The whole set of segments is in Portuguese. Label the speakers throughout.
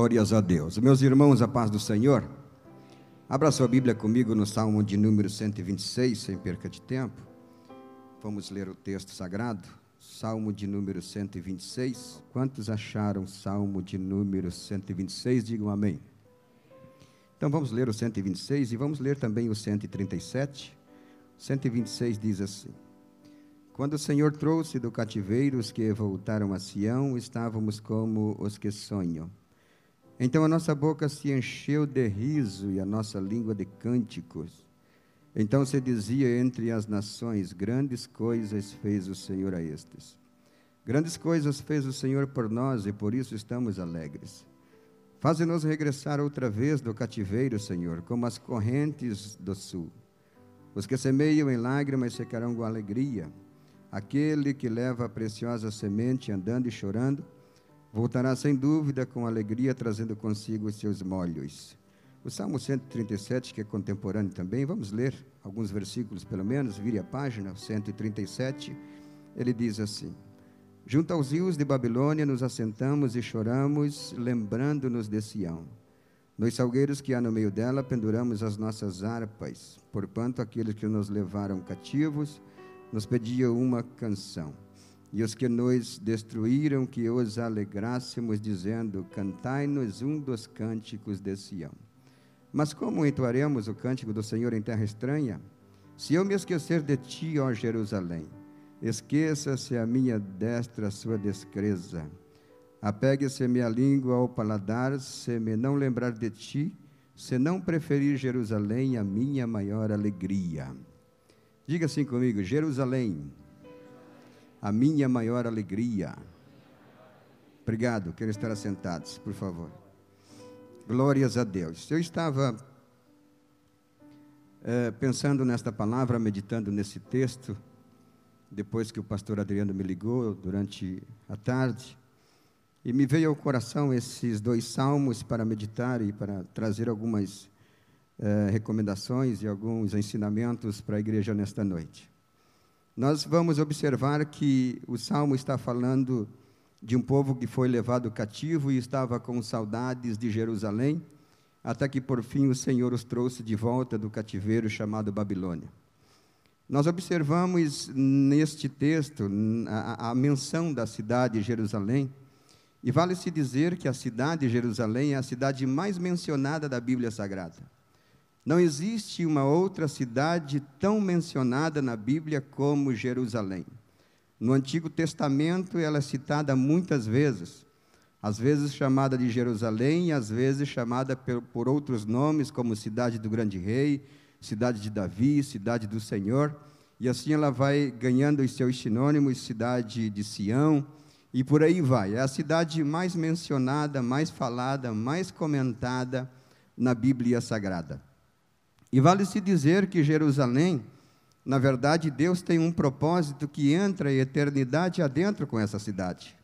Speaker 1: Glórias a Deus. Meus irmãos, a paz do Senhor. Abra sua Bíblia comigo no Salmo de número 126, sem perca de tempo. Vamos ler o texto sagrado. Salmo de número 126. Quantos acharam Salmo de número 126? Digam amém. Então vamos ler o 126 e vamos ler também o 137. 126 diz assim: Quando o Senhor trouxe do cativeiro os que voltaram a Sião, estávamos como os que sonham. Então a nossa boca se encheu de riso e a nossa língua de cânticos. Então se dizia entre as nações: Grandes coisas fez o Senhor a estes. Grandes coisas fez o Senhor por nós e por isso estamos alegres. Faze-nos regressar outra vez do cativeiro, Senhor, como as correntes do sul. Os que semeiam em lágrimas secarão com alegria. Aquele que leva a preciosa semente andando e chorando, Voltará sem dúvida com alegria, trazendo consigo os seus molhos. O Salmo 137, que é contemporâneo também, vamos ler alguns versículos pelo menos, vire a página, 137, ele diz assim: Junto aos rios de Babilônia nos assentamos e choramos, lembrando-nos de Sião. Nos salgueiros que há no meio dela penduramos as nossas harpas, porquanto aqueles que nos levaram cativos nos pediam uma canção e os que nos destruíram, que os alegrássemos, dizendo: Cantai-nos um dos cânticos de Sião. Mas como entoaremos o cântico do Senhor em terra estranha? Se eu me esquecer de ti, ó Jerusalém, esqueça-se a minha destra, a sua descreza. Apegue-se minha língua ao paladar, se me não lembrar de ti, se não preferir Jerusalém, a minha maior alegria. Diga assim comigo: Jerusalém a minha maior alegria. Obrigado, quero estar sentados, por favor. Glórias a Deus. Eu estava é, pensando nesta palavra, meditando nesse texto, depois que o pastor Adriano me ligou durante a tarde, e me veio ao coração esses dois salmos para meditar e para trazer algumas eh, recomendações e alguns ensinamentos para a igreja nesta noite nós vamos observar que o salmo está falando de um povo que foi levado cativo e estava com saudades de Jerusalém, até que por fim o Senhor os trouxe de volta do cativeiro chamado Babilônia. Nós observamos neste texto a, a menção da cidade de Jerusalém, e vale-se dizer que a cidade de Jerusalém é a cidade mais mencionada da Bíblia Sagrada. Não existe uma outra cidade tão mencionada na Bíblia como Jerusalém. No Antigo Testamento, ela é citada muitas vezes, às vezes chamada de Jerusalém às vezes chamada por outros nomes, como Cidade do Grande Rei, Cidade de Davi, Cidade do Senhor. E assim ela vai ganhando os seus sinônimos, Cidade de Sião, e por aí vai. É a cidade mais mencionada, mais falada, mais comentada na Bíblia Sagrada. E vale-se dizer que Jerusalém, na verdade, Deus tem um propósito que entra a eternidade adentro com essa cidade.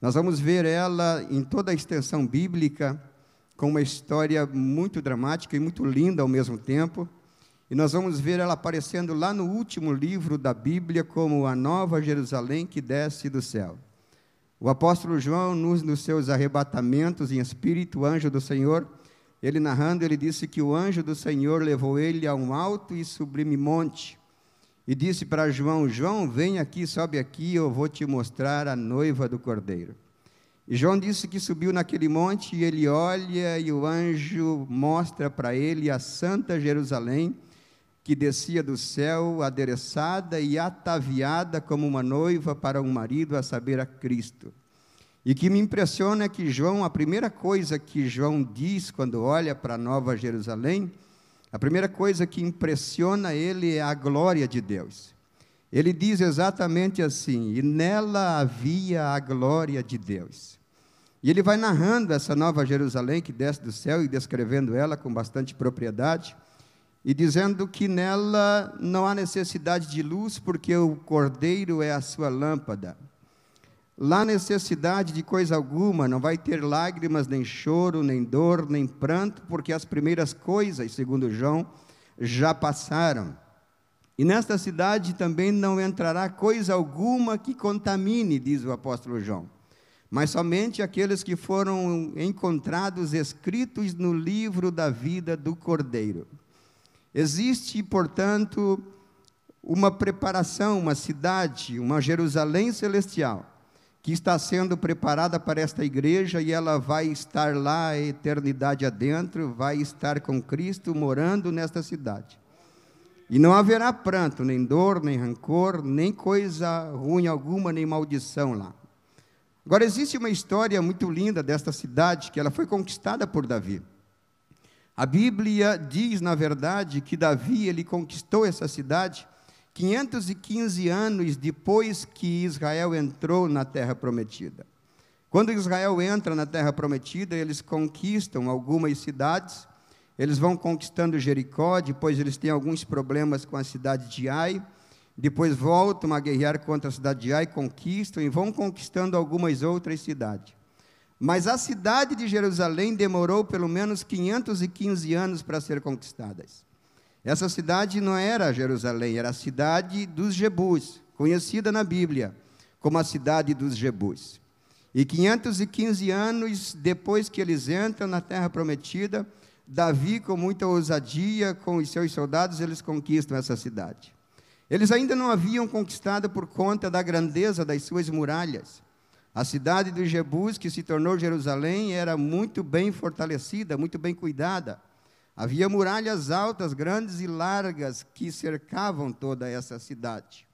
Speaker 1: Nós vamos ver ela em toda a extensão bíblica, com uma história muito dramática e muito linda ao mesmo tempo. E nós vamos ver ela aparecendo lá no último livro da Bíblia como a nova Jerusalém que desce do céu. O apóstolo João, nos, nos seus arrebatamentos em espírito, anjo do Senhor, ele narrando, ele disse que o anjo do Senhor levou ele a um alto e sublime monte e disse para João: João, vem aqui, sobe aqui, eu vou te mostrar a noiva do cordeiro. E João disse que subiu naquele monte e ele olha e o anjo mostra para ele a Santa Jerusalém que descia do céu, adereçada e ataviada como uma noiva para um marido, a saber, a Cristo. E o que me impressiona é que João, a primeira coisa que João diz quando olha para Nova Jerusalém, a primeira coisa que impressiona ele é a glória de Deus. Ele diz exatamente assim: e nela havia a glória de Deus. E ele vai narrando essa Nova Jerusalém que desce do céu e descrevendo ela com bastante propriedade e dizendo que nela não há necessidade de luz, porque o cordeiro é a sua lâmpada. Lá necessidade de coisa alguma, não vai ter lágrimas, nem choro, nem dor, nem pranto, porque as primeiras coisas, segundo João, já passaram. E nesta cidade também não entrará coisa alguma que contamine, diz o apóstolo João, mas somente aqueles que foram encontrados escritos no livro da vida do Cordeiro. Existe, portanto, uma preparação, uma cidade, uma Jerusalém celestial que está sendo preparada para esta igreja e ela vai estar lá a eternidade adentro, vai estar com Cristo morando nesta cidade. E não haverá pranto, nem dor, nem rancor, nem coisa ruim alguma, nem maldição lá. Agora, existe uma história muito linda desta cidade que ela foi conquistada por Davi. A Bíblia diz, na verdade, que Davi ele conquistou essa cidade 515 anos depois que Israel entrou na terra prometida. Quando Israel entra na terra prometida, eles conquistam algumas cidades, eles vão conquistando Jericó, depois eles têm alguns problemas com a cidade de Ai, depois voltam a guerrear contra a cidade de Ai, conquistam e vão conquistando algumas outras cidades. Mas a cidade de Jerusalém demorou pelo menos 515 anos para ser conquistada. Essa cidade não era Jerusalém, era a cidade dos Jebus, conhecida na Bíblia como a cidade dos Jebus. E 515 anos depois que eles entram na terra prometida, Davi, com muita ousadia, com os seus soldados, eles conquistam essa cidade. Eles ainda não haviam conquistado por conta da grandeza das suas muralhas. A cidade dos Jebus, que se tornou Jerusalém, era muito bem fortalecida, muito bem cuidada. Havia muralhas altas, grandes e largas que cercavam toda essa cidade.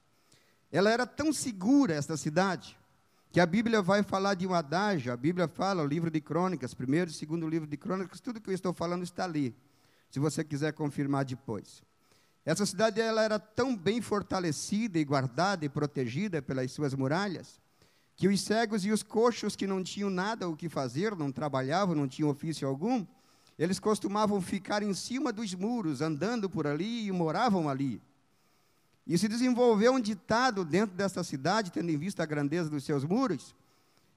Speaker 1: Ela era tão segura, esta cidade, que a Bíblia vai falar de um adágio, a Bíblia fala, o livro de Crônicas, primeiro e segundo livro de Crônicas, tudo que eu estou falando está ali, se você quiser confirmar depois. Essa cidade ela era tão bem fortalecida e guardada e protegida pelas suas muralhas, que os cegos e os coxos que não tinham nada o que fazer, não trabalhavam, não tinham ofício algum, eles costumavam ficar em cima dos muros, andando por ali e moravam ali. E se desenvolveu um ditado dentro dessa cidade, tendo em vista a grandeza dos seus muros,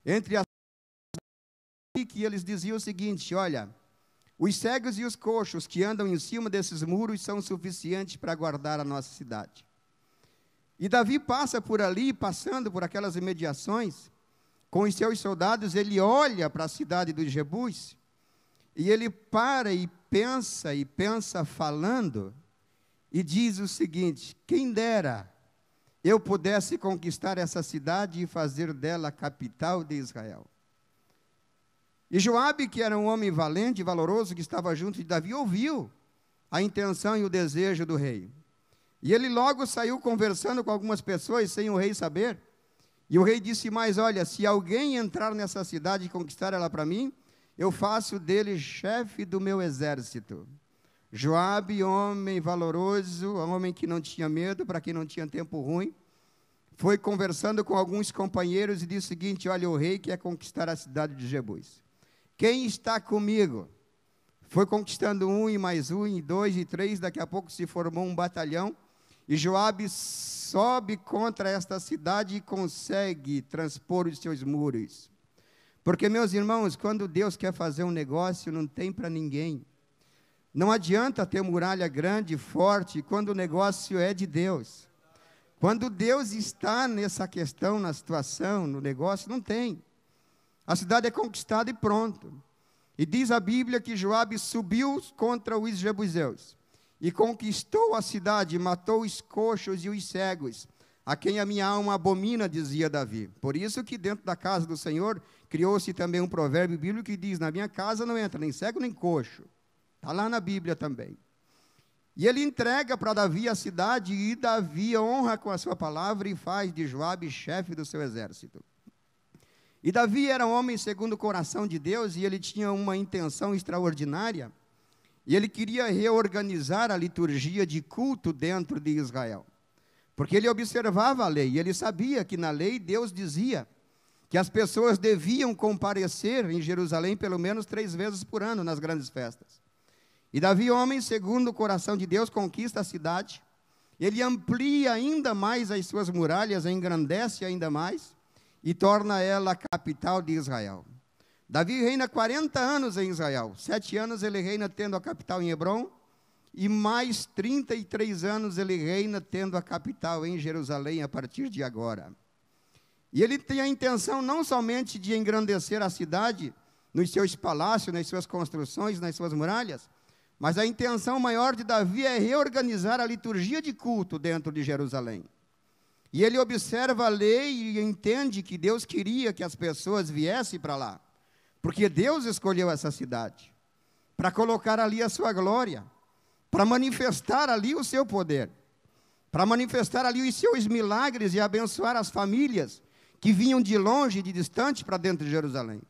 Speaker 1: entre as que eles diziam o seguinte: olha, os cegos e os coxos que andam em cima desses muros são suficientes para guardar a nossa cidade. E Davi passa por ali, passando por aquelas imediações, com os seus soldados, ele olha para a cidade dos Jebus e ele para e pensa, e pensa falando, e diz o seguinte: quem dera eu pudesse conquistar essa cidade e fazer dela a capital de Israel. E Joabe, que era um homem valente e valoroso que estava junto de Davi, ouviu a intenção e o desejo do rei. E ele logo saiu conversando com algumas pessoas sem o rei saber. E o rei disse: "Mas olha, se alguém entrar nessa cidade e conquistar ela para mim, eu faço dele chefe do meu exército. Joabe, homem valoroso, homem que não tinha medo, para quem não tinha tempo ruim, foi conversando com alguns companheiros e disse o seguinte: Olha, o rei quer conquistar a cidade de Jebus. Quem está comigo? Foi conquistando um e mais um, e dois e três, daqui a pouco se formou um batalhão, e Joabe sobe contra esta cidade e consegue transpor os seus muros. Porque, meus irmãos, quando Deus quer fazer um negócio, não tem para ninguém. Não adianta ter muralha grande, forte, quando o negócio é de Deus. Quando Deus está nessa questão, na situação, no negócio, não tem. A cidade é conquistada e pronto. E diz a Bíblia que Joabe subiu contra os jebuseus e conquistou a cidade, matou os coxos e os cegos, a quem a minha alma abomina, dizia Davi. Por isso que dentro da casa do Senhor criou-se também um provérbio bíblico que diz: Na minha casa não entra nem cego nem coxo. Está lá na Bíblia também. E ele entrega para Davi a cidade, e Davi honra com a sua palavra e faz de Joabe chefe do seu exército. E Davi era um homem segundo o coração de Deus, e ele tinha uma intenção extraordinária, e ele queria reorganizar a liturgia de culto dentro de Israel. Porque ele observava a lei, e ele sabia que na lei Deus dizia que as pessoas deviam comparecer em Jerusalém pelo menos três vezes por ano nas grandes festas. E Davi, homem segundo o coração de Deus, conquista a cidade, ele amplia ainda mais as suas muralhas, engrandece ainda mais e torna ela a capital de Israel. Davi reina 40 anos em Israel, sete anos ele reina tendo a capital em Hebron, e mais 33 anos ele reina, tendo a capital em Jerusalém a partir de agora. E ele tem a intenção não somente de engrandecer a cidade nos seus palácios, nas suas construções, nas suas muralhas, mas a intenção maior de Davi é reorganizar a liturgia de culto dentro de Jerusalém. E ele observa a lei e entende que Deus queria que as pessoas viessem para lá, porque Deus escolheu essa cidade para colocar ali a sua glória para manifestar ali o seu poder, para manifestar ali os seus milagres e abençoar as famílias que vinham de longe, de distante, para dentro de Jerusalém.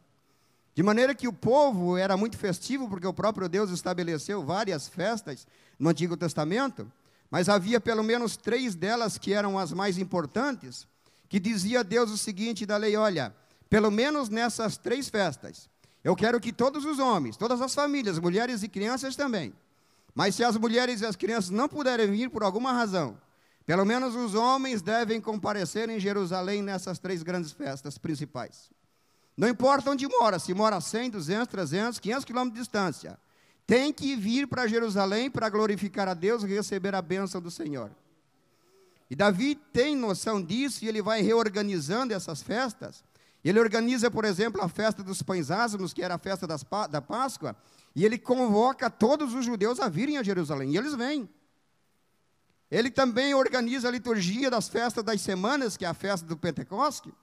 Speaker 1: De maneira que o povo era muito festivo, porque o próprio Deus estabeleceu várias festas no Antigo Testamento, mas havia pelo menos três delas que eram as mais importantes, que dizia Deus o seguinte da lei: olha, pelo menos nessas três festas, eu quero que todos os homens, todas as famílias, mulheres e crianças também, mas se as mulheres e as crianças não puderem vir por alguma razão, pelo menos os homens devem comparecer em Jerusalém nessas três grandes festas principais. Não importa onde mora, se mora a 100, 200, 300, 500 quilômetros de distância, tem que vir para Jerusalém para glorificar a Deus e receber a bênção do Senhor. E Davi tem noção disso e ele vai reorganizando essas festas. Ele organiza, por exemplo, a festa dos pães ázimos, que era a festa das, da Páscoa, e ele convoca todos os judeus a virem a Jerusalém. E eles vêm. Ele também organiza a liturgia das festas das semanas, que é a festa do Pentecoste,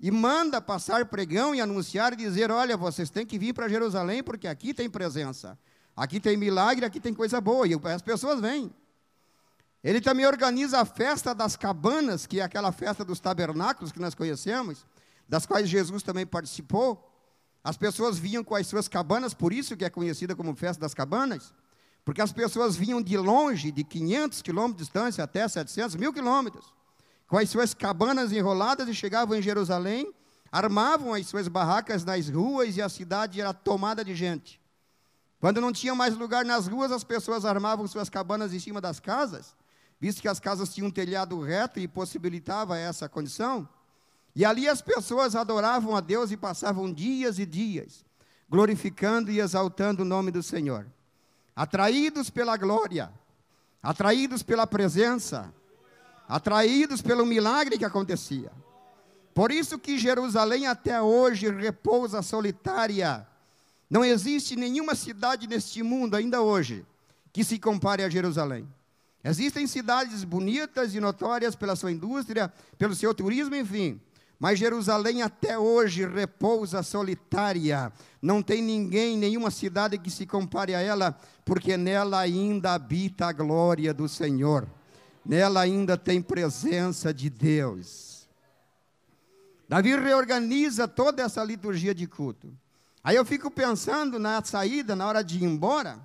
Speaker 1: e manda passar pregão e anunciar e dizer: olha, vocês têm que vir para Jerusalém, porque aqui tem presença, aqui tem milagre, aqui tem coisa boa, e as pessoas vêm. Ele também organiza a festa das cabanas, que é aquela festa dos tabernáculos que nós conhecemos, das quais Jesus também participou. As pessoas vinham com as suas cabanas, por isso que é conhecida como festa das cabanas, porque as pessoas vinham de longe, de 500 quilômetros de distância até 700, mil quilômetros, com as suas cabanas enroladas e chegavam em Jerusalém, armavam as suas barracas nas ruas e a cidade era tomada de gente. Quando não tinha mais lugar nas ruas, as pessoas armavam suas cabanas em cima das casas, visto que as casas tinham um telhado reto e possibilitava essa condição. E ali as pessoas adoravam a Deus e passavam dias e dias glorificando e exaltando o nome do Senhor. Atraídos pela glória, atraídos pela presença, atraídos pelo milagre que acontecia. Por isso que Jerusalém até hoje repousa solitária. Não existe nenhuma cidade neste mundo ainda hoje que se compare a Jerusalém. Existem cidades bonitas e notórias pela sua indústria, pelo seu turismo, enfim, mas Jerusalém até hoje repousa solitária, não tem ninguém, nenhuma cidade que se compare a ela, porque nela ainda habita a glória do Senhor, nela ainda tem presença de Deus. Davi reorganiza toda essa liturgia de culto. Aí eu fico pensando na saída, na hora de ir embora,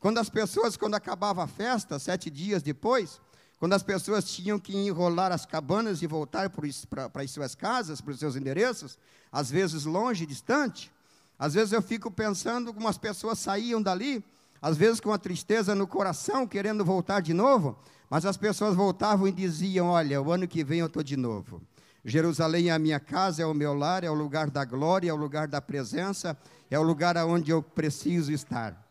Speaker 1: quando as pessoas, quando acabava a festa, sete dias depois, quando as pessoas tinham que enrolar as cabanas e voltar para as suas casas, para os seus endereços, às vezes longe, distante, às vezes eu fico pensando como as pessoas saíam dali, às vezes com a tristeza no coração, querendo voltar de novo, mas as pessoas voltavam e diziam: Olha, o ano que vem eu estou de novo. Jerusalém é a minha casa, é o meu lar, é o lugar da glória, é o lugar da presença, é o lugar aonde eu preciso estar.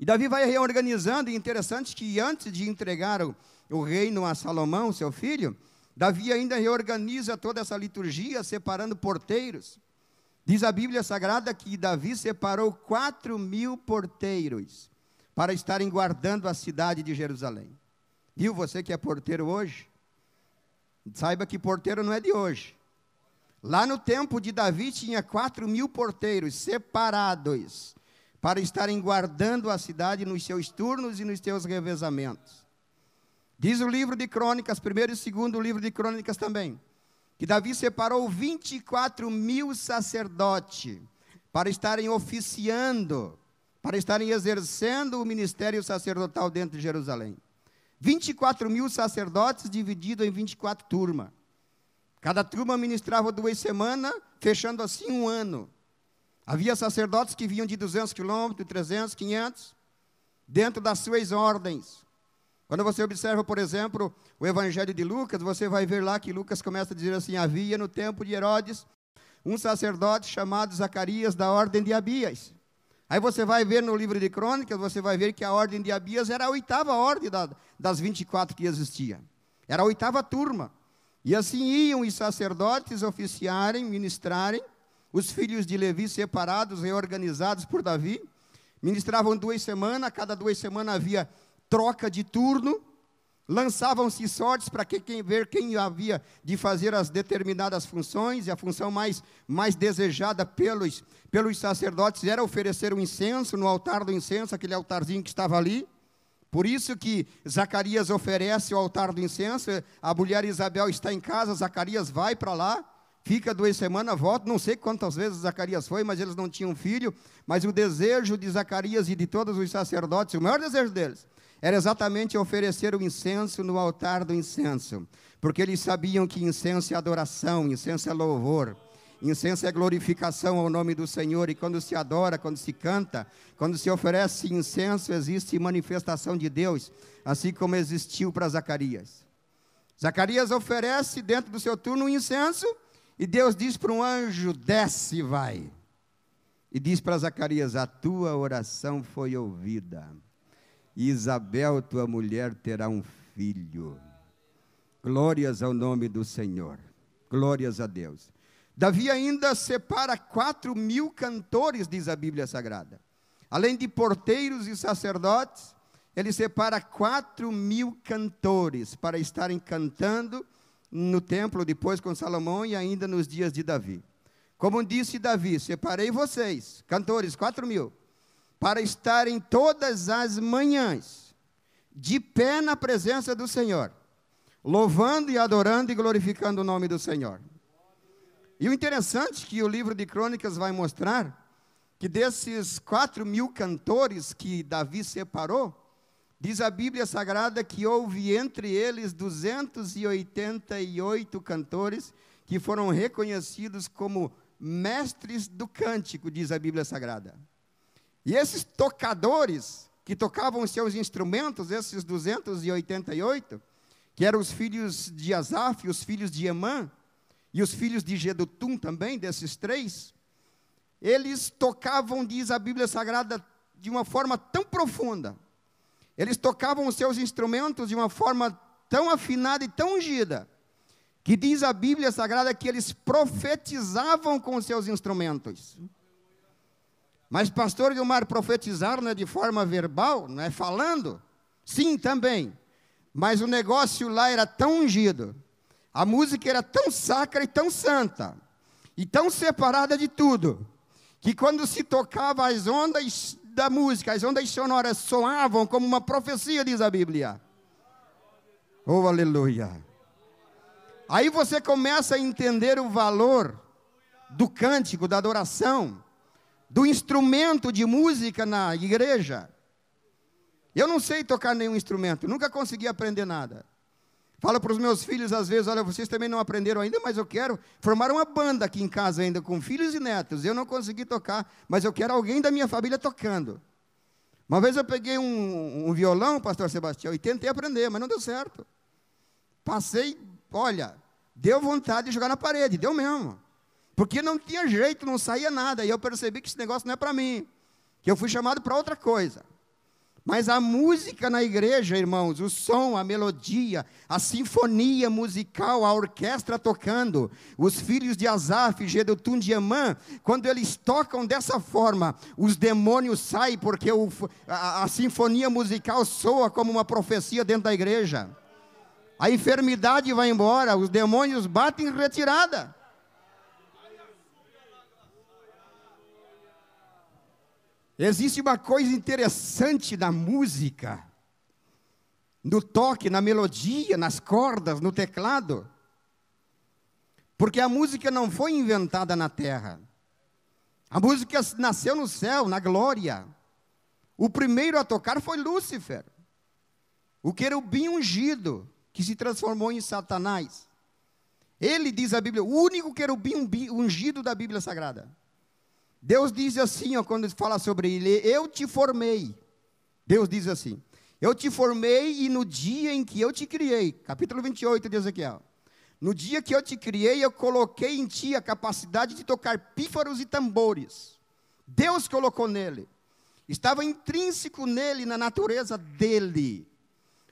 Speaker 1: E Davi vai reorganizando, e interessante que antes de entregar o, o reino a Salomão, seu filho, Davi ainda reorganiza toda essa liturgia, separando porteiros. Diz a Bíblia Sagrada que Davi separou quatro mil porteiros para estarem guardando a cidade de Jerusalém. Viu você que é porteiro hoje? Saiba que porteiro não é de hoje. Lá no tempo de Davi tinha quatro mil porteiros separados para estarem guardando a cidade nos seus turnos e nos seus revezamentos. Diz o livro de Crônicas, primeiro e segundo livro de Crônicas também, que Davi separou 24 mil sacerdotes para estarem oficiando, para estarem exercendo o ministério sacerdotal dentro de Jerusalém. 24 mil sacerdotes dividido em 24 turmas. Cada turma ministrava duas semanas, fechando assim um ano. Havia sacerdotes que vinham de 200 quilômetros, 300, 500, dentro das suas ordens. Quando você observa, por exemplo, o Evangelho de Lucas, você vai ver lá que Lucas começa a dizer assim: havia no tempo de Herodes um sacerdote chamado Zacarias da ordem de Abias. Aí você vai ver no livro de Crônicas, você vai ver que a ordem de Abias era a oitava ordem da, das 24 que existia. Era a oitava turma. E assim iam os sacerdotes oficiarem, ministrarem, os filhos de Levi, separados, reorganizados por Davi, ministravam duas semanas, cada duas semanas havia troca de turno, lançavam-se sortes para que quem ver quem havia de fazer as determinadas funções, e a função mais, mais desejada pelos, pelos sacerdotes era oferecer o um incenso no altar do incenso, aquele altarzinho que estava ali. Por isso que Zacarias oferece o altar do incenso, a mulher Isabel está em casa, Zacarias vai para lá fica duas semanas, volta. Não sei quantas vezes Zacarias foi, mas eles não tinham filho. Mas o desejo de Zacarias e de todos os sacerdotes, o maior desejo deles, era exatamente oferecer o incenso no altar do incenso, porque eles sabiam que incenso é adoração, incenso é louvor. Incenso é glorificação ao nome do Senhor, e quando se adora, quando se canta, quando se oferece incenso, existe manifestação de Deus, assim como existiu para Zacarias. Zacarias oferece dentro do seu turno um incenso, e Deus diz para um anjo: desce e vai. E diz para Zacarias: a tua oração foi ouvida. E Isabel, tua mulher, terá um filho. Glórias ao nome do Senhor. Glórias a Deus. Davi ainda separa quatro mil cantores, diz a Bíblia Sagrada. Além de porteiros e sacerdotes, ele separa quatro mil cantores para estarem cantando no templo, depois com Salomão e ainda nos dias de Davi. Como disse Davi: Separei vocês, cantores, quatro mil, para estarem todas as manhãs de pé na presença do Senhor, louvando e adorando e glorificando o nome do Senhor. E o interessante que o livro de Crônicas vai mostrar que desses quatro mil cantores que Davi separou, Diz a Bíblia Sagrada que houve entre eles 288 cantores que foram reconhecidos como mestres do cântico, diz a Bíblia Sagrada. E esses tocadores que tocavam os seus instrumentos, esses 288, que eram os filhos de Asaf, os filhos de Emã, e os filhos de Gedutum também, desses três, eles tocavam, diz a Bíblia Sagrada, de uma forma tão profunda, eles tocavam os seus instrumentos de uma forma tão afinada e tão ungida, que diz a Bíblia Sagrada que eles profetizavam com os seus instrumentos. Mas, pastor Gilmar, profetizar não é de forma verbal, não é falando? Sim, também. Mas o negócio lá era tão ungido, a música era tão sacra e tão santa, e tão separada de tudo, que quando se tocava as ondas da música, as ondas sonoras soavam como uma profecia, diz a Bíblia. Oh, aleluia. Aí você começa a entender o valor do cântico, da adoração, do instrumento de música na igreja. Eu não sei tocar nenhum instrumento, nunca consegui aprender nada. Falo para os meus filhos às vezes, olha, vocês também não aprenderam ainda, mas eu quero formar uma banda aqui em casa ainda com filhos e netos. Eu não consegui tocar, mas eu quero alguém da minha família tocando. Uma vez eu peguei um, um violão, pastor Sebastião, e tentei aprender, mas não deu certo. Passei, olha, deu vontade de jogar na parede, deu mesmo. Porque não tinha jeito, não saía nada. E eu percebi que esse negócio não é para mim. Que eu fui chamado para outra coisa. Mas a música na igreja, irmãos, o som, a melodia, a sinfonia musical, a orquestra tocando, os filhos de Azaf e Diaman, de quando eles tocam dessa forma, os demônios saem, porque o, a, a sinfonia musical soa como uma profecia dentro da igreja. A enfermidade vai embora, os demônios batem retirada. Existe uma coisa interessante na música, no toque, na melodia, nas cordas, no teclado. Porque a música não foi inventada na terra. A música nasceu no céu, na glória. O primeiro a tocar foi Lúcifer, o querubim ungido, que se transformou em Satanás. Ele diz a Bíblia, o único querubim ungido da Bíblia Sagrada. Deus diz assim, ó, quando fala sobre ele, eu te formei. Deus diz assim, eu te formei e no dia em que eu te criei, capítulo 28 de Ezequiel. No dia que eu te criei, eu coloquei em ti a capacidade de tocar pífaros e tambores. Deus colocou nele. Estava intrínseco nele, na natureza dele.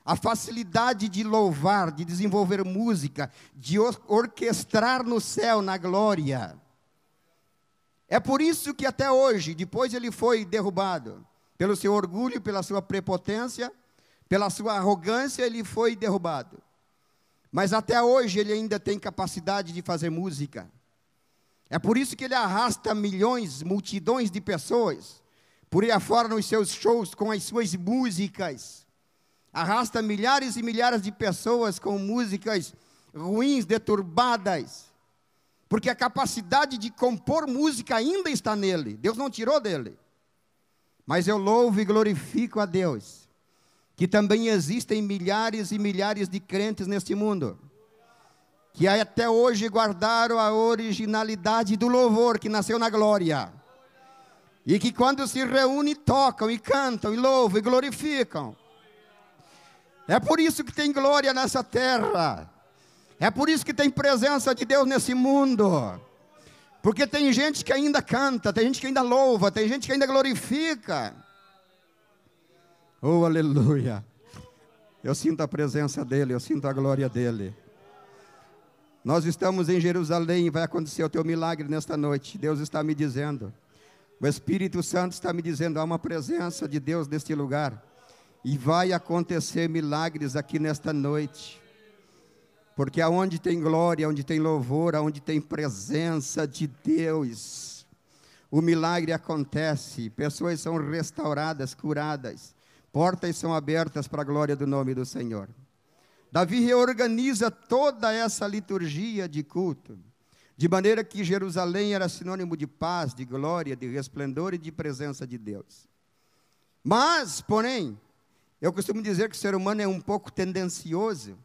Speaker 1: A facilidade de louvar, de desenvolver música, de orquestrar no céu, na glória. É por isso que até hoje, depois ele foi derrubado, pelo seu orgulho, pela sua prepotência, pela sua arrogância, ele foi derrubado. Mas até hoje ele ainda tem capacidade de fazer música. É por isso que ele arrasta milhões, multidões de pessoas por aí afora nos seus shows com as suas músicas. Arrasta milhares e milhares de pessoas com músicas ruins, deturbadas porque a capacidade de compor música ainda está nele, Deus não tirou dele. Mas eu louvo e glorifico a Deus, que também existem milhares e milhares de crentes neste mundo, que até hoje guardaram a originalidade do louvor que nasceu na glória, e que quando se reúnem, tocam e cantam, e louvam e glorificam. É por isso que tem glória nessa terra. É por isso que tem presença de Deus nesse mundo. Porque tem gente que ainda canta, tem gente que ainda louva, tem gente que ainda glorifica. Oh, aleluia. Eu sinto a presença dele, eu sinto a glória dele. Nós estamos em Jerusalém, e vai acontecer o teu milagre nesta noite. Deus está me dizendo. O Espírito Santo está me dizendo, há uma presença de Deus neste lugar. E vai acontecer milagres aqui nesta noite. Porque aonde tem glória, onde tem louvor, aonde tem presença de Deus, o milagre acontece, pessoas são restauradas, curadas, portas são abertas para a glória do nome do Senhor. Davi reorganiza toda essa liturgia de culto, de maneira que Jerusalém era sinônimo de paz, de glória, de resplendor e de presença de Deus. Mas, porém, eu costumo dizer que o ser humano é um pouco tendencioso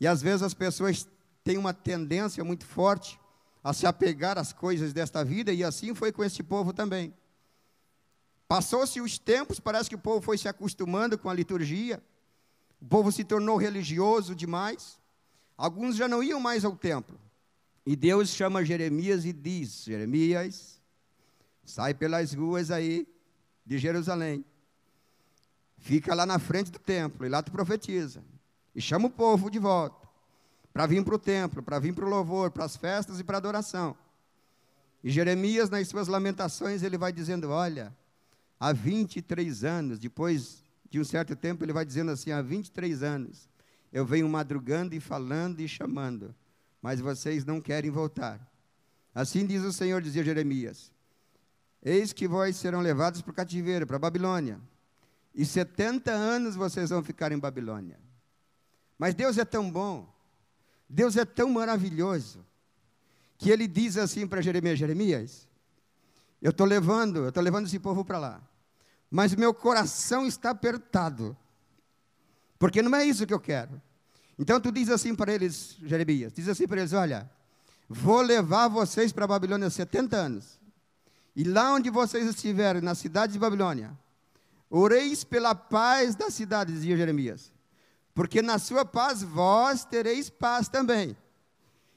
Speaker 1: e às vezes as pessoas têm uma tendência muito forte a se apegar às coisas desta vida, e assim foi com este povo também. Passou-se os tempos, parece que o povo foi se acostumando com a liturgia, o povo se tornou religioso demais, alguns já não iam mais ao templo. E Deus chama Jeremias e diz: Jeremias, sai pelas ruas aí de Jerusalém, fica lá na frente do templo, e lá tu profetiza e chama o povo de volta para vir para o templo, para vir para o louvor, para as festas e para a adoração. E Jeremias, nas suas lamentações, ele vai dizendo: Olha, há 23 anos, depois de um certo tempo, ele vai dizendo assim: Há 23 anos, eu venho madrugando e falando e chamando, mas vocês não querem voltar. Assim diz o Senhor, dizia Jeremias: Eis que vós serão levados para o cativeiro, para a Babilônia, e 70 anos vocês vão ficar em Babilônia. Mas Deus é tão bom, Deus é tão maravilhoso, que ele diz assim para Jeremias: Jeremias, eu estou levando, eu estou levando esse povo para lá, mas meu coração está apertado, porque não é isso que eu quero. Então tu diz assim para eles, Jeremias, diz assim para eles: olha, vou levar vocês para a Babilônia 70 anos, e lá onde vocês estiverem, na cidade de Babilônia, oreis pela paz da cidade, dizia Jeremias porque na sua paz vós tereis paz também.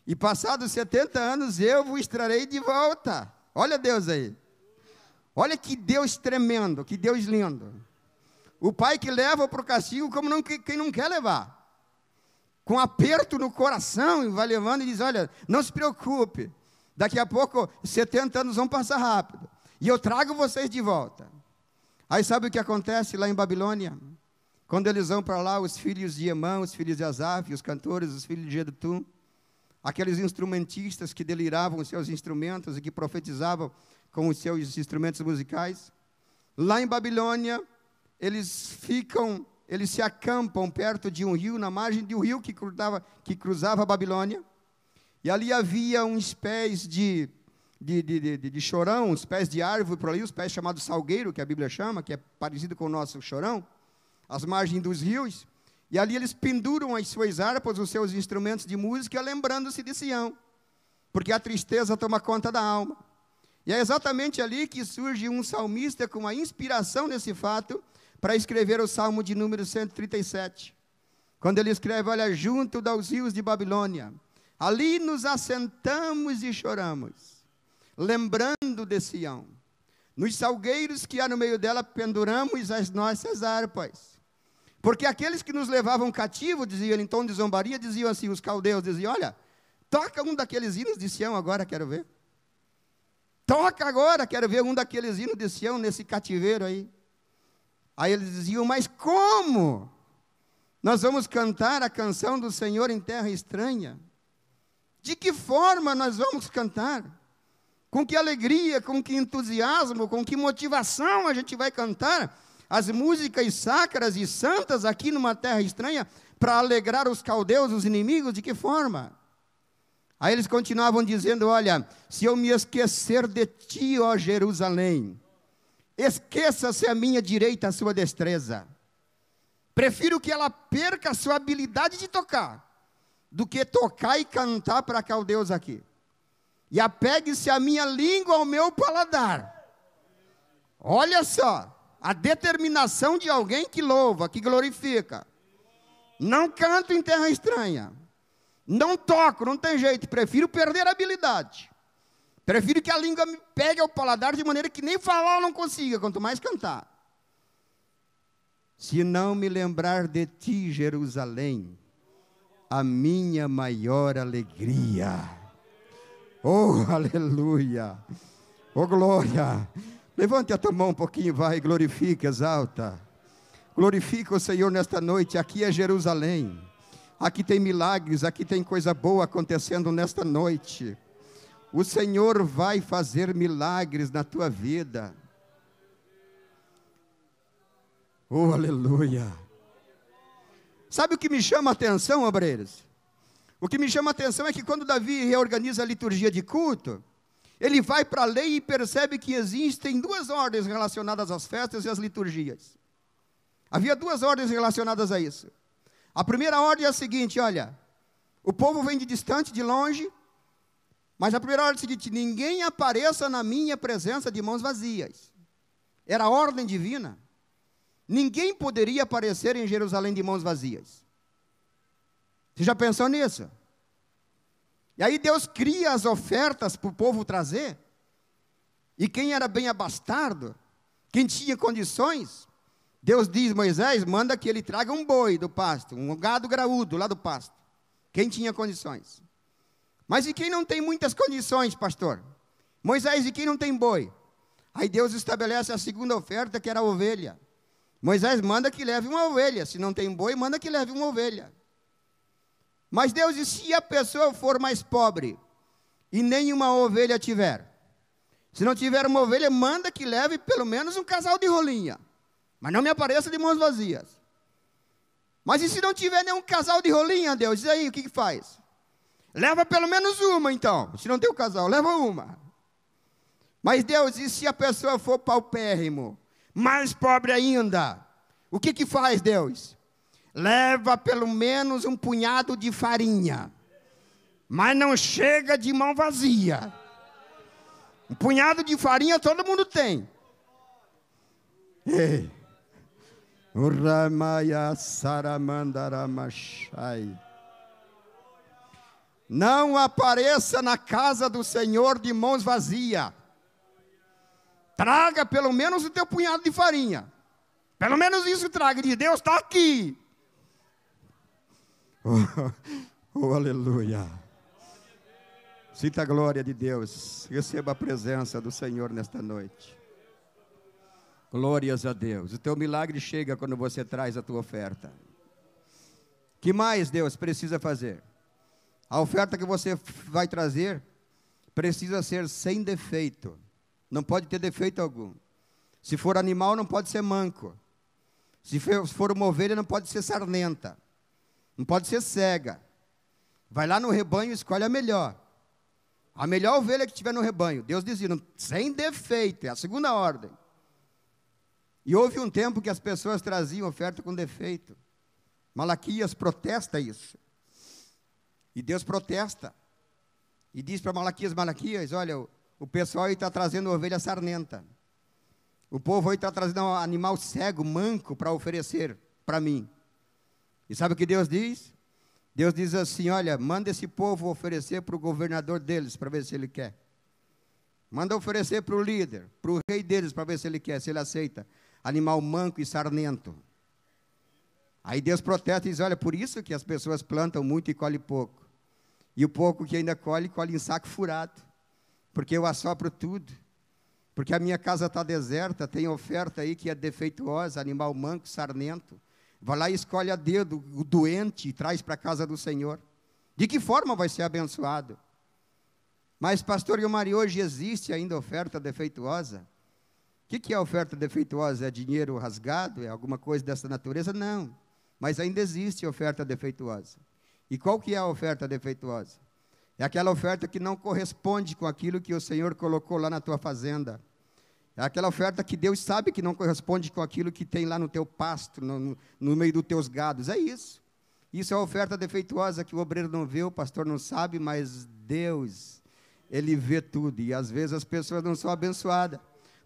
Speaker 1: E passados 70 anos eu vos trarei de volta. Olha Deus aí. Olha que Deus tremendo, que Deus lindo. O pai que leva para o castigo como não, quem não quer levar. Com um aperto no coração, e vai levando e diz: Olha, não se preocupe, daqui a pouco 70 anos vão passar rápido. E eu trago vocês de volta. Aí sabe o que acontece lá em Babilônia? Quando eles vão para lá, os filhos de Emã, os filhos de Asaf, os cantores, os filhos de Edutum, aqueles instrumentistas que deliravam os seus instrumentos e que profetizavam com os seus instrumentos musicais. Lá em Babilônia, eles ficam, eles se acampam perto de um rio, na margem de um rio que cruzava, que cruzava a Babilônia. E ali havia uns pés de, de, de, de, de chorão, uns pés de árvore por ali, os pés chamados salgueiro, que a Bíblia chama, que é parecido com o nosso chorão. As margens dos rios, e ali eles penduram as suas harpas, os seus instrumentos de música, lembrando-se de Sião, porque a tristeza toma conta da alma. E é exatamente ali que surge um salmista com a inspiração desse fato para escrever o Salmo de número 137. Quando ele escreve, olha, junto aos rios de Babilônia, ali nos assentamos e choramos, lembrando de Sião. Nos salgueiros que há no meio dela penduramos as nossas harpas porque aqueles que nos levavam cativo, dizia ele, em tom de zombaria, diziam assim, os caldeus diziam, olha, toca um daqueles hinos de Sião agora, quero ver. Toca agora, quero ver um daqueles hinos de Sião nesse cativeiro aí. Aí eles diziam, mas como? Nós vamos cantar a canção do Senhor em terra estranha. De que forma nós vamos cantar? Com que alegria, com que entusiasmo, com que motivação a gente vai cantar? as músicas sacras e santas aqui numa terra estranha para alegrar os caldeus, os inimigos? De que forma? Aí eles continuavam dizendo: Olha, se eu me esquecer de ti, ó Jerusalém, esqueça-se a minha direita, a sua destreza. Prefiro que ela perca a sua habilidade de tocar, do que tocar e cantar para caldeus aqui. E apegue-se a minha língua ao meu paladar. Olha só, a determinação de alguém que louva, que glorifica. Não canto em terra estranha. Não toco, não tem jeito. Prefiro perder a habilidade. Prefiro que a língua me pegue ao paladar de maneira que nem falar eu não consiga, quanto mais cantar. Se não me lembrar de ti, Jerusalém, a minha maior alegria. Oh, aleluia! Oh, glória! Levante a tua mão um pouquinho, vai, glorifica, exalta. Glorifica o Senhor nesta noite. Aqui é Jerusalém. Aqui tem milagres, aqui tem coisa boa acontecendo nesta noite. O Senhor vai fazer milagres na tua vida. Oh, aleluia. Sabe o que me chama a atenção, obreiros? O que me chama a atenção é que quando Davi reorganiza a liturgia de culto, ele vai para a lei e percebe que existem duas ordens relacionadas às festas e às liturgias. Havia duas ordens relacionadas a isso. A primeira ordem é a seguinte: olha, o povo vem de distante, de longe, mas a primeira ordem é a seguinte: ninguém apareça na minha presença de mãos vazias. Era a ordem divina. Ninguém poderia aparecer em Jerusalém de mãos vazias. Você já pensou nisso? E aí Deus cria as ofertas para o povo trazer. E quem era bem abastado, quem tinha condições, Deus diz, Moisés, manda que ele traga um boi do pasto, um gado graúdo lá do pasto. Quem tinha condições. Mas e quem não tem muitas condições, pastor? Moisés, e quem não tem boi? Aí Deus estabelece a segunda oferta, que era a ovelha. Moisés manda que leve uma ovelha. Se não tem boi, manda que leve uma ovelha. Mas Deus disse: se a pessoa for mais pobre e nenhuma ovelha tiver, se não tiver uma ovelha, manda que leve pelo menos um casal de rolinha. Mas não me apareça de mãos vazias. Mas e se não tiver nenhum casal de rolinha, Deus? Diz aí, o que, que faz? Leva pelo menos uma, então. Se não tem o um casal, leva uma. Mas Deus, e se a pessoa for paupérrimo? Mais pobre ainda? O que que faz, Deus? leva pelo menos um punhado de farinha, mas não chega de mão vazia. Um punhado de farinha todo mundo tem. Ei. Não apareça na casa do Senhor de mãos vazias. Traga pelo menos o teu punhado de farinha. Pelo menos isso traga. Deus está aqui. Oh, oh, aleluia. Sinta a glória de Deus. Receba a presença do Senhor nesta noite. Glórias a Deus. O teu milagre chega quando você traz a tua oferta. Que mais Deus precisa fazer? A oferta que você vai trazer precisa ser sem defeito. Não pode ter defeito algum. Se for animal, não pode ser manco. Se for uma ovelha, não pode ser sarnenta. Não pode ser cega. Vai lá no rebanho e escolhe a melhor. A melhor ovelha que tiver no rebanho. Deus dizia, sem defeito, é a segunda ordem. E houve um tempo que as pessoas traziam oferta com defeito. Malaquias protesta isso. E Deus protesta. E diz para Malaquias: Malaquias, olha, o pessoal aí está trazendo ovelha sarnenta. O povo aí está trazendo um animal cego, manco, para oferecer para mim. E sabe o que Deus diz? Deus diz assim: olha, manda esse povo oferecer para o governador deles, para ver se ele quer. Manda oferecer para o líder, para o rei deles, para ver se ele quer, se ele aceita. Animal manco e sarmento. Aí Deus protesta e diz: olha, por isso que as pessoas plantam muito e colhem pouco. E o pouco que ainda colhe, colhe em saco furado. Porque eu assopro tudo. Porque a minha casa está deserta, tem oferta aí que é defeituosa, animal manco, sarmento. Vai lá e escolhe a dedo o doente e traz para a casa do Senhor. De que forma vai ser abençoado? Mas, pastor Gilmari, hoje existe ainda oferta defeituosa? O que, que é oferta defeituosa? É dinheiro rasgado? É alguma coisa dessa natureza? Não. Mas ainda existe oferta defeituosa. E qual que é a oferta defeituosa? É aquela oferta que não corresponde com aquilo que o Senhor colocou lá na tua fazenda. É aquela oferta que Deus sabe que não corresponde com aquilo que tem lá no teu pasto, no, no meio dos teus gados. É isso. Isso é a oferta defeituosa que o obreiro não vê, o pastor não sabe, mas Deus, Ele vê tudo. E às vezes as pessoas não são abençoadas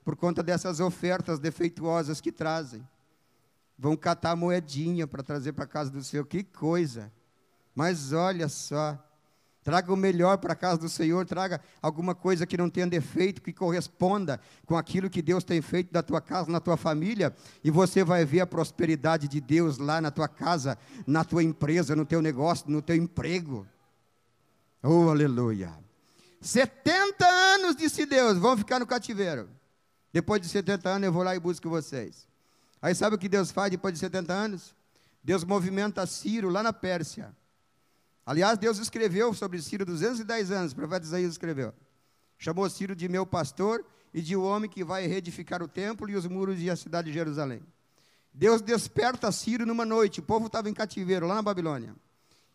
Speaker 1: por conta dessas ofertas defeituosas que trazem. Vão catar moedinha para trazer para casa do seu, que coisa. Mas olha só, Traga o melhor para a casa do Senhor, traga alguma coisa que não tenha defeito, que corresponda com aquilo que Deus tem feito da tua casa, na tua família, e você vai ver a prosperidade de Deus lá na tua casa, na tua empresa, no teu negócio, no teu emprego. Oh, aleluia! 70 anos, disse Deus, vão ficar no cativeiro. Depois de 70 anos eu vou lá e busco vocês. Aí sabe o que Deus faz depois de 70 anos? Deus movimenta Ciro lá na Pérsia Aliás, Deus escreveu sobre Ciro 210 anos, o profeta Isaías escreveu. Chamou Ciro de meu pastor e de o um homem que vai reedificar o templo e os muros e a cidade de Jerusalém. Deus desperta Ciro numa noite, o povo estava em cativeiro lá na Babilônia.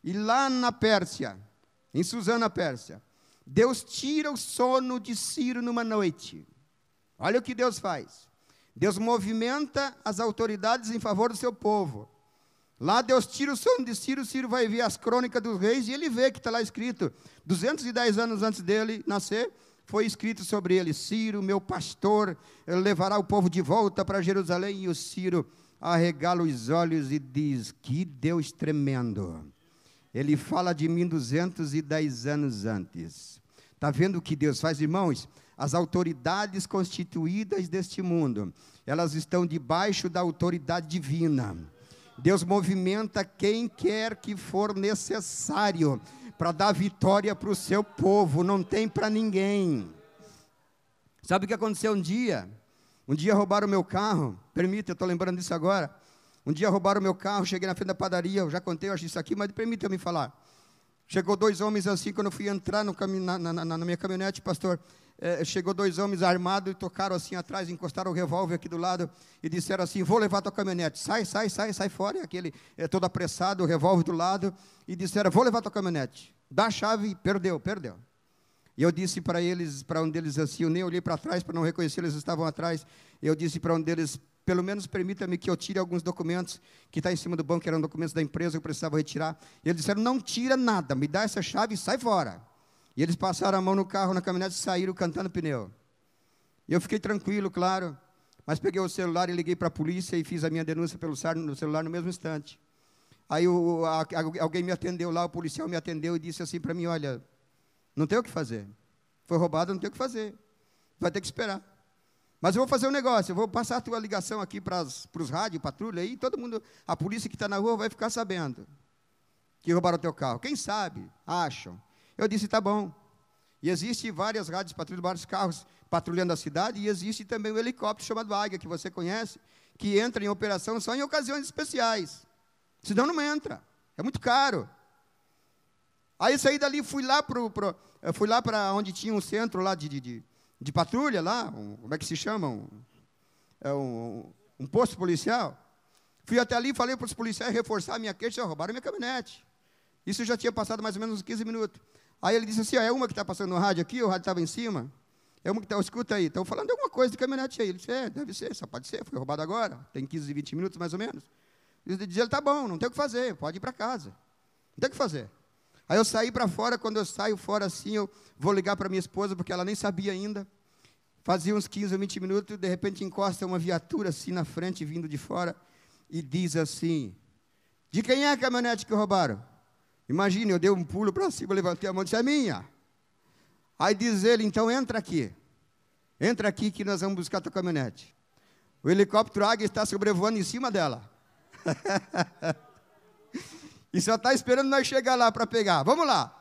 Speaker 1: E lá na Pérsia, em Susana, Pérsia, Deus tira o sono de Ciro numa noite. Olha o que Deus faz. Deus movimenta as autoridades em favor do seu povo. Lá Deus tira o sono de Ciro, Ciro vai ver as crônicas dos reis e ele vê que está lá escrito, 210 anos antes dele nascer, foi escrito sobre ele: Ciro, meu pastor, ele levará o povo de volta para Jerusalém. E o Ciro arregala os olhos e diz: Que Deus tremendo! Ele fala de mim 210 anos antes. Está vendo o que Deus faz, irmãos? As autoridades constituídas deste mundo, elas estão debaixo da autoridade divina. Deus movimenta quem quer que for necessário para dar vitória para o seu povo, não tem para ninguém. Sabe o que aconteceu um dia? Um dia roubaram meu carro, permita, eu estou lembrando disso agora. Um dia roubaram meu carro, cheguei na frente da padaria, eu já contei eu acho isso aqui, mas permita eu me falar. Chegou dois homens assim, quando eu fui entrar no, na, na, na, minha caminhonete, pastor, eh, chegou dois homens armados e tocaram assim atrás, encostaram o revólver aqui do lado e disseram assim: Vou levar tua caminhonete, sai, sai, sai, sai fora. E aquele é todo apressado, o revólver do lado, e disseram: Vou levar tua caminhonete, dá a chave, perdeu, perdeu. E eu disse para eles, para um deles assim, eu nem olhei para trás para não reconhecer, eles estavam atrás. Eu disse para um deles, pelo menos permita-me que eu tire alguns documentos que está em cima do banco, que eram documentos da empresa, que eu precisava retirar. E eles disseram, não tira nada, me dá essa chave e sai fora. E eles passaram a mão no carro, na caminhonete e saíram cantando pneu. E eu fiquei tranquilo, claro, mas peguei o celular e liguei para a polícia e fiz a minha denúncia pelo celular no mesmo instante. Aí o, a, alguém me atendeu lá, o policial me atendeu e disse assim para mim: Olha, não tem o que fazer. Foi roubado, não tem o que fazer. Vai ter que esperar. Mas eu vou fazer um negócio, eu vou passar a tua ligação aqui para os rádios, patrulha, e todo mundo, a polícia que está na rua vai ficar sabendo que roubaram o teu carro. Quem sabe? Acham. Eu disse, tá bom. E existe várias rádios patrulhando, vários carros patrulhando a cidade, e existe também um helicóptero chamado Águia, que você conhece, que entra em operação só em ocasiões especiais. Senão não entra. É muito caro. Aí saí dali, fui lá para eh, onde tinha um centro lá de, de, de patrulha, lá, um, como é que se chama? Um, é um, um posto policial. Fui até ali, e falei para os policiais reforçar a minha queixa, roubaram minha caminhonete. Isso já tinha passado mais ou menos uns 15 minutos. Aí ele disse assim: ó, é uma que está passando no rádio aqui, o rádio estava em cima. É uma que está, escuta aí, estão falando de alguma coisa de caminhonete aí. Ele disse: é, deve ser, só pode ser, foi roubado agora, tem 15, 20 minutos mais ou menos. Ele disse: tá bom, não tem o que fazer, pode ir para casa. Não tem o que fazer. Aí eu saí para fora, quando eu saio fora assim, eu vou ligar para minha esposa, porque ela nem sabia ainda. Fazia uns 15 ou 20 minutos, de repente encosta uma viatura assim na frente, vindo de fora, e diz assim: De quem é a caminhonete que roubaram? Imagina, eu dei um pulo para cima, levantei a mão e disse: É minha. Aí diz ele: Então entra aqui. Entra aqui que nós vamos buscar a tua caminhonete. O helicóptero Águia está sobrevoando em cima dela. e só está esperando nós chegar lá para pegar. Vamos lá.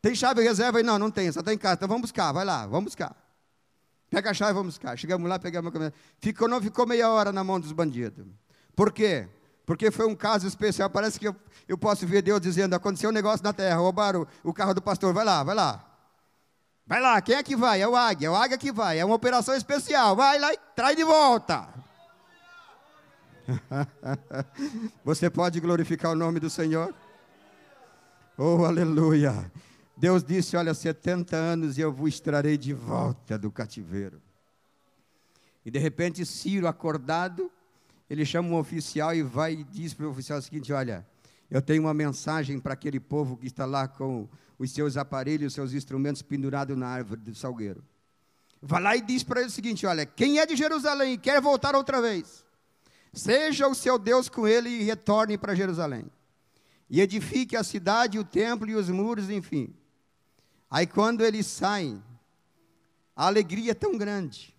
Speaker 1: Tem chave reserva aí? Não, não tem, só está em casa. Então vamos buscar, vai lá, vamos buscar. Pega a chave, vamos buscar. Chegamos lá, pegamos a caminhonete. Ficou, não ficou meia hora na mão dos bandidos. Por quê? Porque foi um caso especial. Parece que eu, eu posso ver Deus dizendo: aconteceu um negócio na terra, roubaram o carro do pastor, vai lá, vai lá. Vai lá, quem é que vai? É o águia, é o águia que vai, é uma operação especial, vai lá e traz de volta. Você pode glorificar o nome do Senhor? Oh, aleluia! Deus disse: Olha, 70 anos e eu vos trarei de volta do cativeiro. E de repente, Ciro, acordado, ele chama um oficial e vai e diz para o oficial o seguinte: Olha, eu tenho uma mensagem para aquele povo que está lá com os seus aparelhos, os seus instrumentos pendurados na árvore do salgueiro. Vai lá e diz para ele o seguinte: Olha, quem é de Jerusalém e quer voltar outra vez, seja o seu Deus com ele e retorne para Jerusalém. E edifique a cidade, o templo e os muros, enfim. Aí quando eles saem, a alegria é tão grande.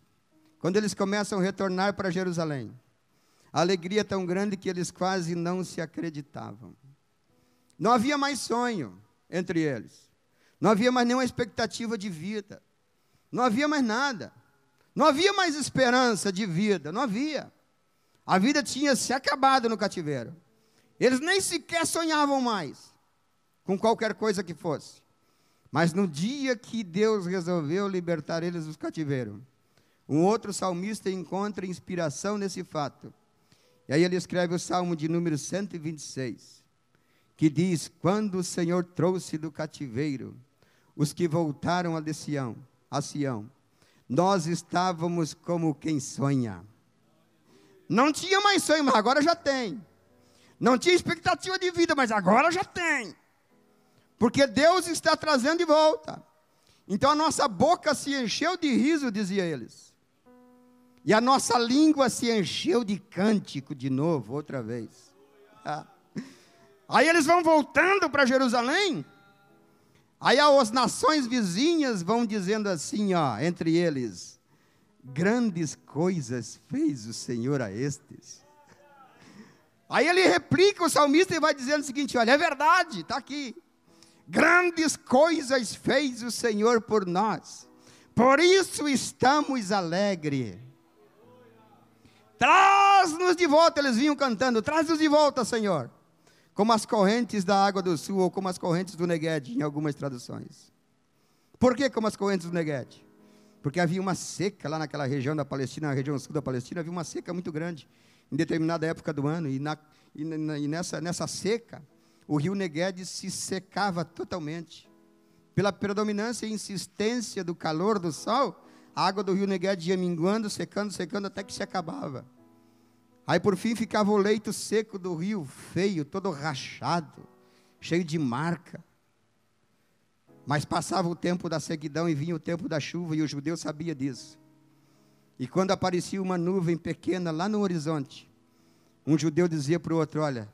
Speaker 1: Quando eles começam a retornar para Jerusalém a alegria é tão grande que eles quase não se acreditavam. Não havia mais sonho entre eles. Não havia mais nenhuma expectativa de vida. Não havia mais nada. Não havia mais esperança de vida. Não havia. A vida tinha se acabado no cativeiro. Eles nem sequer sonhavam mais com qualquer coisa que fosse. Mas no dia que Deus resolveu libertar eles do cativeiro, um outro salmista encontra inspiração nesse fato. E aí ele escreve o Salmo de número 126, que diz: Quando o Senhor trouxe do cativeiro os que voltaram a Sião, a Sião, nós estávamos como quem sonha. Não tinha mais sonho, mas agora já tem. Não tinha expectativa de vida, mas agora já tem. Porque Deus está trazendo de volta. Então a nossa boca se encheu de riso, dizia eles. E a nossa língua se encheu de cântico de novo, outra vez. Tá? Aí eles vão voltando para Jerusalém. Aí ah, as nações vizinhas vão dizendo assim, ó, entre eles: Grandes coisas fez o Senhor a estes. Aí ele replica o salmista e vai dizendo o seguinte: Olha, é verdade, está aqui. Grandes coisas fez o Senhor por nós, por isso estamos alegres. Traz-nos de volta, eles vinham cantando, traz-nos de volta, Senhor. Como as correntes da água do sul, ou como as correntes do Negued, em algumas traduções. Por que como as correntes do Negued? Porque havia uma seca lá naquela região da Palestina, na região sul da Palestina, havia uma seca muito grande em determinada época do ano. E, na, e, na, e nessa, nessa seca, o rio Negued se secava totalmente. Pela predominância e insistência do calor do sol, a água do rio Negued ia minguando, secando, secando, até que se acabava. Aí por fim ficava o leito seco do rio, feio, todo rachado, cheio de marca. Mas passava o tempo da seguidão e vinha o tempo da chuva, e o judeu sabia disso. E quando aparecia uma nuvem pequena lá no horizonte, um judeu dizia para o outro: Olha,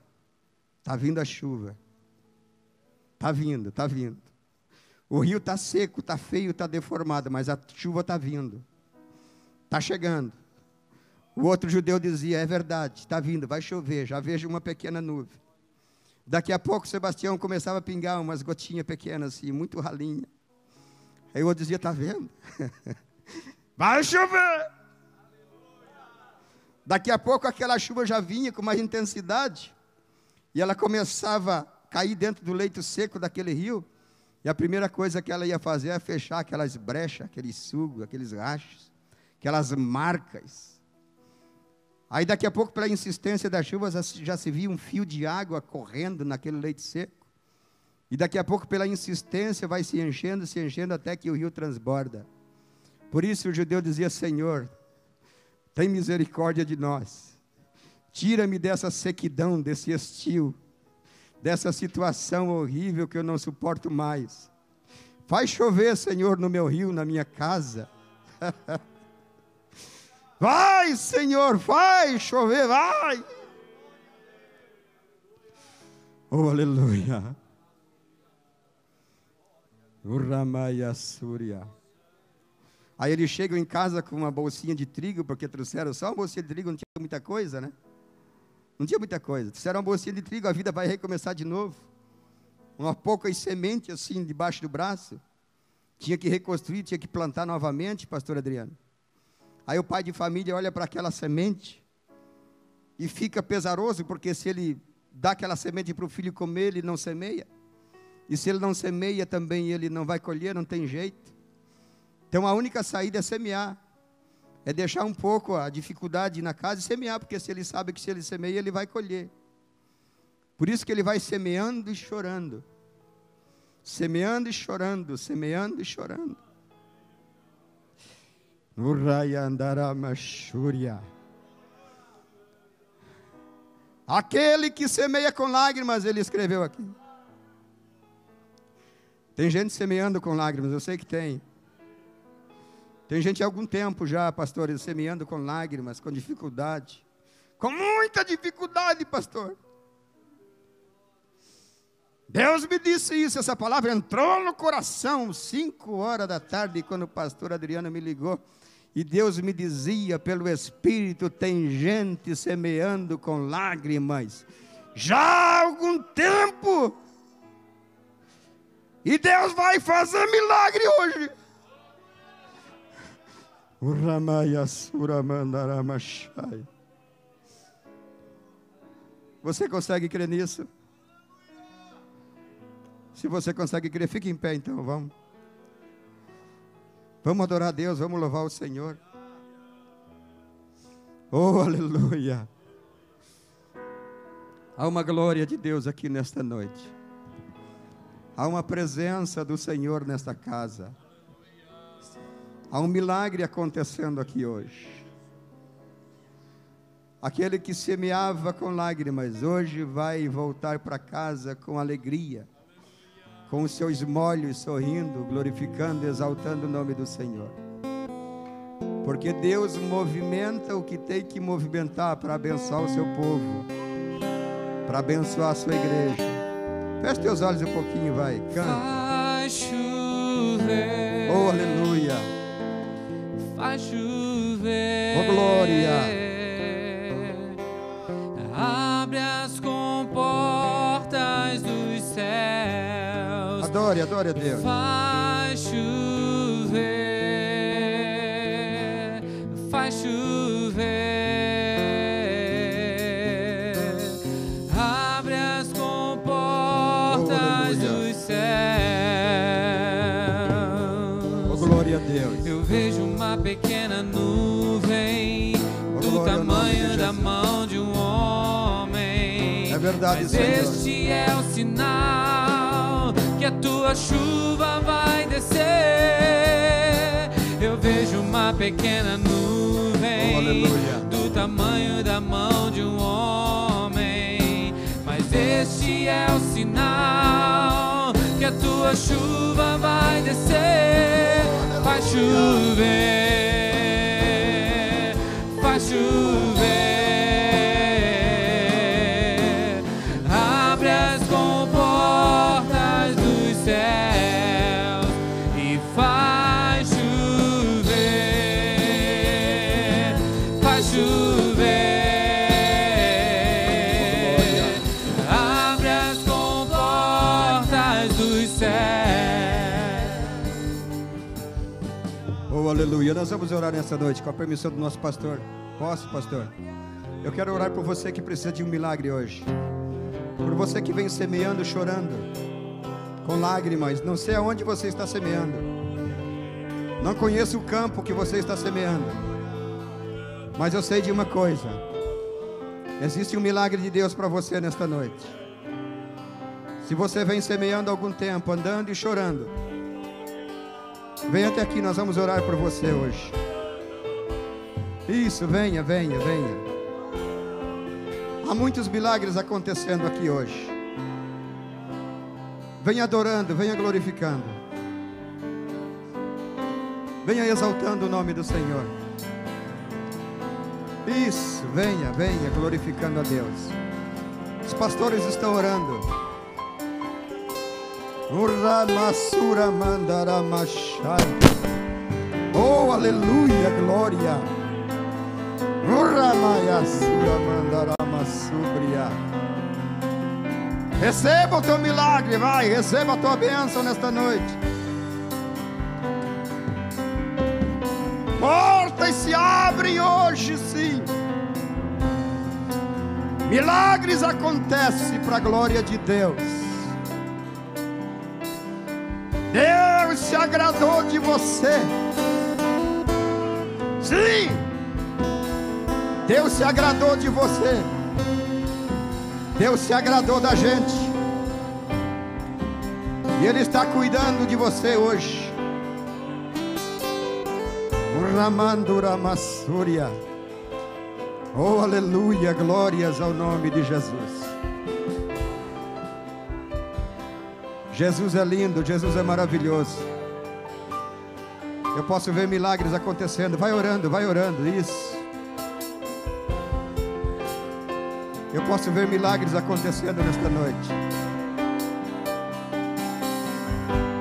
Speaker 1: está vindo a chuva. Está vindo, está vindo. O rio está seco, está feio, está deformado, mas a chuva está vindo. Está chegando. O outro judeu dizia: É verdade, está vindo, vai chover, já vejo uma pequena nuvem. Daqui a pouco Sebastião começava a pingar umas gotinhas pequenas assim, muito ralinha. Aí o outro dizia: Está vendo? vai chover! Daqui a pouco aquela chuva já vinha com mais intensidade e ela começava a cair dentro do leito seco daquele rio e a primeira coisa que ela ia fazer é fechar aquelas brechas, aqueles sugos, aqueles rachos, aquelas marcas. Aí daqui a pouco, pela insistência das chuvas, já se via um fio de água correndo naquele leite seco. E daqui a pouco, pela insistência, vai se enchendo, se enchendo até que o rio transborda. Por isso o judeu dizia: Senhor, tem misericórdia de nós. Tira-me dessa sequidão, desse estio dessa situação horrível que eu não suporto mais. Faz chover, Senhor, no meu rio, na minha casa. vai, Senhor, vai chover, vai. Oh, aleluia. Uramaya Surya. Aí eles chegam em casa com uma bolsinha de trigo, porque trouxeram só uma bolsinha de trigo, não tinha muita coisa, né? Não tinha muita coisa. Disseram uma bolsinha de trigo, a vida vai recomeçar de novo. Uma poucas sementes assim debaixo do braço. Tinha que reconstruir, tinha que plantar novamente, pastor Adriano. Aí o pai de família olha para aquela semente e fica pesaroso, porque se ele dá aquela semente para o filho comer, ele não semeia. E se ele não semeia também, ele não vai colher, não tem jeito. Então a única saída é semear. É deixar um pouco a dificuldade na casa e semear, porque se ele sabe que se ele semeia, ele vai colher. Por isso que ele vai semeando e chorando. Semeando e chorando, semeando e chorando. Urayandaramashúria. Aquele que semeia com lágrimas, ele escreveu aqui. Tem gente semeando com lágrimas, eu sei que tem. Tem gente há algum tempo já, pastor, semeando com lágrimas, com dificuldade. Com muita dificuldade, pastor. Deus me disse isso, essa palavra entrou no coração, cinco horas da tarde, quando o pastor Adriano me ligou. E Deus me dizia pelo Espírito: tem gente semeando com lágrimas, já há algum tempo. E Deus vai fazer milagre hoje. Você consegue crer nisso? Se você consegue crer, fique em pé então, vamos. Vamos adorar a Deus, vamos louvar o Senhor. Oh, aleluia. Há uma glória de Deus aqui nesta noite. Há uma presença do Senhor nesta casa. Há um milagre acontecendo aqui hoje. Aquele que semeava com lágrimas, hoje vai voltar para casa com alegria, com os seus molhos sorrindo, glorificando, exaltando o nome do Senhor. Porque Deus movimenta o que tem que movimentar para abençoar o seu povo, para abençoar a sua igreja. Feche teus olhos um pouquinho, vai, canta. Oh, aleluia
Speaker 2: chover. Oh, glória! Abre as comportas dos céus.
Speaker 1: Adore, adore a Deus. Mas Senhor. Este é o
Speaker 2: sinal que a tua chuva vai descer. Eu vejo uma pequena nuvem oh, do tamanho da mão de um homem. Mas este é o sinal que a tua chuva vai descer. Aleluia. Vai chover, vai chover.
Speaker 1: Aleluia. Nós vamos orar nessa noite com a permissão do nosso pastor. Posso, pastor? Eu quero orar por você que precisa de um milagre hoje. Por você que vem semeando, chorando, com lágrimas. Não sei aonde você está semeando. Não conheço o campo que você está semeando. Mas eu sei de uma coisa. Existe um milagre de Deus para você nesta noite. Se você vem semeando algum tempo, andando e chorando, Venha até aqui, nós vamos orar por você hoje. Isso, venha, venha, venha. Há muitos milagres acontecendo aqui hoje. Venha adorando, venha glorificando. Venha exaltando o nome do Senhor. Isso, venha, venha glorificando a Deus. Os pastores estão orando mandará mandaramachai. Oh, aleluia, glória. mandará mandaramassubria. Receba o teu milagre, vai, receba a tua bênção nesta noite. Portas se abrem hoje, sim. Milagres acontecem para a glória de Deus. agradou de você. Sim, Deus se agradou de você. Deus se agradou da gente. E Ele está cuidando de você hoje. Ramandura Massúria. Oh, aleluia, glórias ao nome de Jesus. Jesus é lindo, Jesus é maravilhoso. Eu posso ver milagres acontecendo. Vai orando, vai orando. Isso. Eu posso ver milagres acontecendo nesta noite.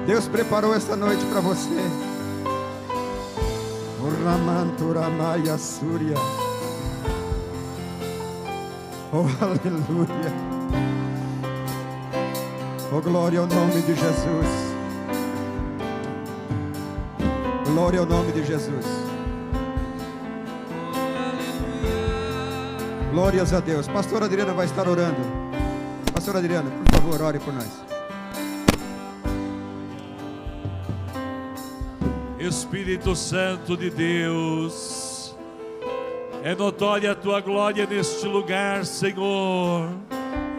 Speaker 1: Deus preparou esta noite para você. Ramanturamaya Surya. Oh, aleluia. Oh, glória ao nome de Jesus. Glória ao nome de Jesus. Glórias a Deus. Pastor Adriana vai estar orando. Pastor Adriana, por favor, ore por nós.
Speaker 3: Espírito Santo de Deus, é notória a tua glória neste lugar, Senhor.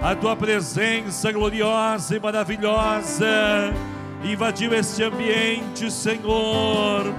Speaker 3: A tua presença gloriosa e maravilhosa invadiu este ambiente, Senhor,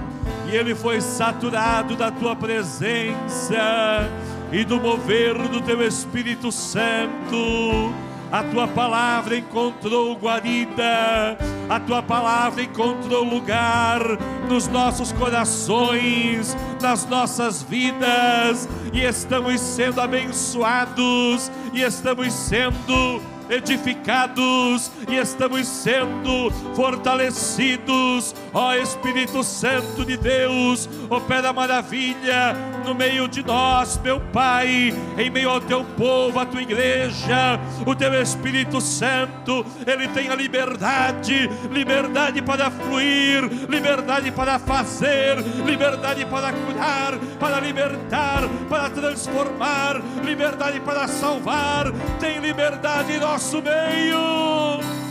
Speaker 3: e ele foi saturado da tua presença e do mover do teu Espírito Santo. A tua palavra encontrou guarida, a tua palavra encontrou lugar nos nossos corações, nas nossas vidas, e estamos sendo abençoados, e estamos sendo edificados e estamos sendo fortalecidos. Ó Espírito Santo de Deus, opera maravilha no meio de nós, meu Pai, em meio ao teu povo, à tua igreja. O teu Espírito Santo, ele tem a liberdade, liberdade para fluir, liberdade para fazer, liberdade para curar, para libertar, para transformar, liberdade para salvar. Tem liberdade nós nosso meio.